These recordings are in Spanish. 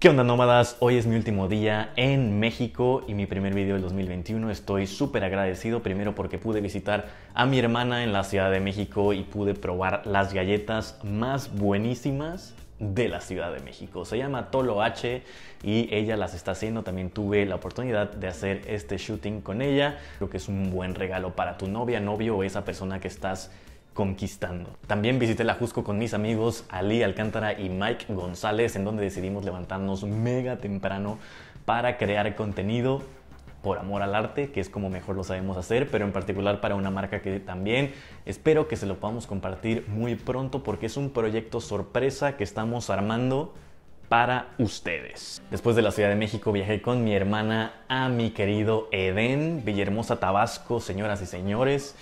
¿Qué onda nómadas? Hoy es mi último día en México y mi primer video del 2021. Estoy súper agradecido primero porque pude visitar a mi hermana en la Ciudad de México y pude probar las galletas más buenísimas de la Ciudad de México. Se llama Tolo H y ella las está haciendo. También tuve la oportunidad de hacer este shooting con ella. Creo que es un buen regalo para tu novia, novio o esa persona que estás conquistando. También visité la Jusco con mis amigos Ali Alcántara y Mike González, en donde decidimos levantarnos mega temprano para crear contenido por amor al arte, que es como mejor lo sabemos hacer, pero en particular para una marca que también espero que se lo podamos compartir muy pronto porque es un proyecto sorpresa que estamos armando para ustedes. Después de la Ciudad de México viajé con mi hermana a mi querido Edén, Villahermosa, Tabasco, señoras y señores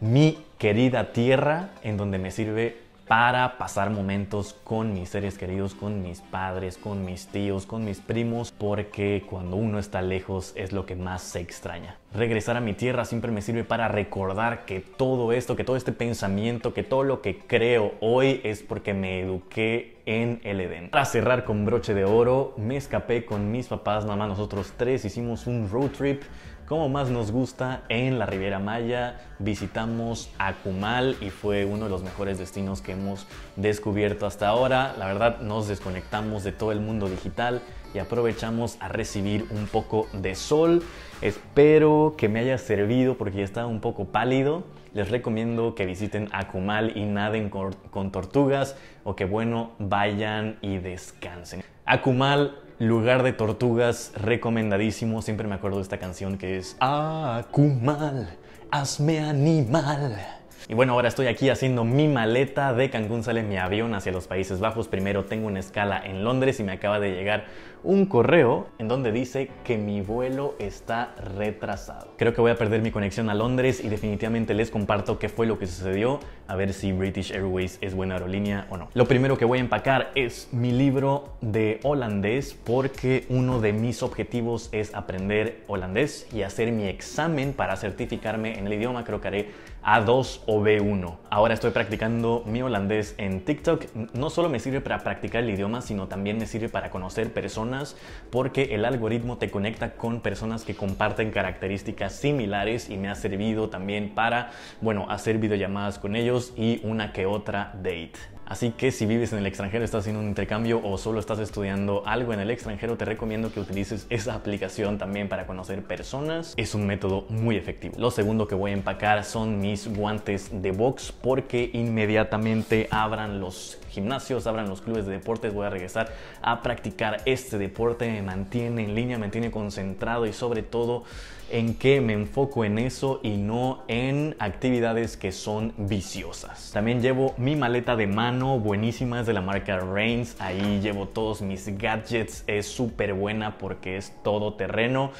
mi querida tierra, en donde me sirve para pasar momentos con mis seres queridos, con mis padres, con mis tíos, con mis primos, porque cuando uno está lejos es lo que más se extraña. Regresar a mi tierra siempre me sirve para recordar que todo esto, que todo este pensamiento, que todo lo que creo hoy es porque me eduqué en el Edén. Para cerrar con broche de oro, me escapé con mis papás, mamá, nosotros tres hicimos un road trip como más nos gusta en la Riviera Maya. Visitamos Akumal y fue uno de los mejores destinos que hemos descubierto hasta ahora. La verdad nos desconectamos de todo el mundo digital y aprovechamos a recibir un poco de sol. Espero que me haya servido porque ya estaba un poco pálido. Les recomiendo que visiten Akumal y naden con tortugas o que bueno, vayan y descansen. Akumal, lugar de tortugas, recomendadísimo. Siempre me acuerdo de esta canción que es Akumal, hazme animal. Y bueno, ahora estoy aquí haciendo mi maleta. De Cancún sale mi avión hacia los Países Bajos. Primero tengo una escala en Londres y me acaba de llegar un correo en donde dice que mi vuelo está retrasado. Creo que voy a perder mi conexión a Londres y definitivamente les comparto qué fue lo que sucedió, a ver si British Airways es buena aerolínea o no. Lo primero que voy a empacar es mi libro de holandés porque uno de mis objetivos es aprender holandés y hacer mi examen para certificarme en el idioma. Creo que haré A2 o B1. Ahora estoy practicando mi holandés en TikTok. No solo me sirve para practicar el idioma, sino también me sirve para conocer personas porque el algoritmo te conecta con personas que comparten características similares y me ha servido también para, bueno, hacer videollamadas con ellos y una que otra date. Así que si vives en el extranjero, estás haciendo un intercambio o solo estás estudiando algo en el extranjero, te recomiendo que utilices esa aplicación también para conocer personas. Es un método muy efectivo. Lo segundo que voy a empacar son mis guantes de box porque inmediatamente abran los gimnasios, abran los clubes de deportes, voy a regresar a practicar este deporte, me mantiene en línea, me mantiene concentrado y sobre todo en que me enfoco en eso y no en actividades que son viciosas. También llevo mi maleta de mano buenísimas buenísima, es de la marca Reigns. Ahí llevo todos mis gadgets. Es súper buena porque es todo terreno.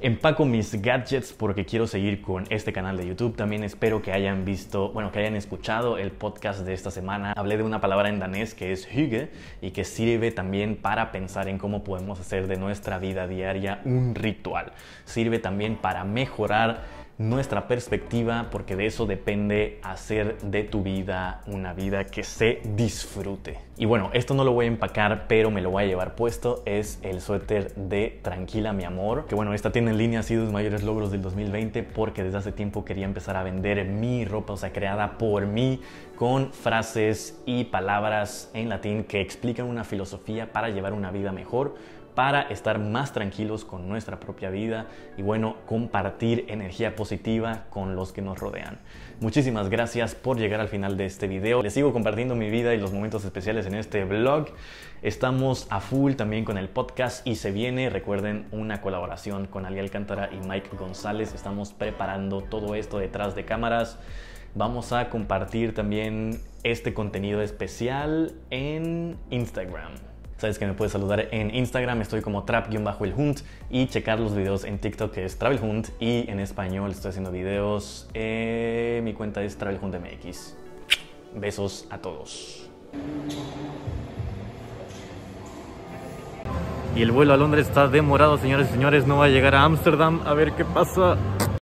Empaco mis gadgets porque quiero seguir con este canal de YouTube. También espero que hayan visto, bueno, que hayan escuchado el podcast de esta semana. Hablé de una palabra en danés que es hygge y que sirve también para pensar en cómo podemos hacer de nuestra vida diaria un ritual. Sirve también para mejorar nuestra perspectiva, porque de eso depende hacer de tu vida una vida que se disfrute. Y bueno, esto no lo voy a empacar, pero me lo voy a llevar puesto. Es el suéter de Tranquila mi amor, que bueno, esta tiene en línea así sido los mayores logros del 2020 porque desde hace tiempo quería empezar a vender mi ropa, o sea, creada por mí, con frases y palabras en latín que explican una filosofía para llevar una vida mejor para estar más tranquilos con nuestra propia vida y bueno, compartir energía positiva con los que nos rodean. Muchísimas gracias por llegar al final de este video. Les sigo compartiendo mi vida y los momentos especiales en este blog. Estamos a full también con el podcast y se viene, recuerden, una colaboración con Ali Alcántara y Mike González. Estamos preparando todo esto detrás de cámaras. Vamos a compartir también este contenido especial en Instagram. Sabes que me puedes saludar en Instagram, estoy como trap-el hunt y checar los videos en TikTok que es travelhunt y en español estoy haciendo videos. Eh, mi cuenta es travelhuntmx. Besos a todos. Y el vuelo a Londres está demorado, señores y señores. No va a llegar a Ámsterdam. A ver qué pasa.